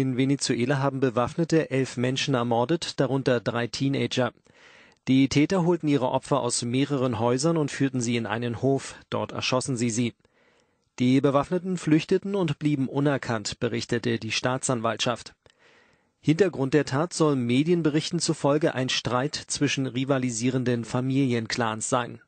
In Venezuela haben Bewaffnete elf Menschen ermordet, darunter drei Teenager. Die Täter holten ihre Opfer aus mehreren Häusern und führten sie in einen Hof. Dort erschossen sie sie. Die Bewaffneten flüchteten und blieben unerkannt, berichtete die Staatsanwaltschaft. Hintergrund der Tat soll Medienberichten zufolge ein Streit zwischen rivalisierenden Familienclans sein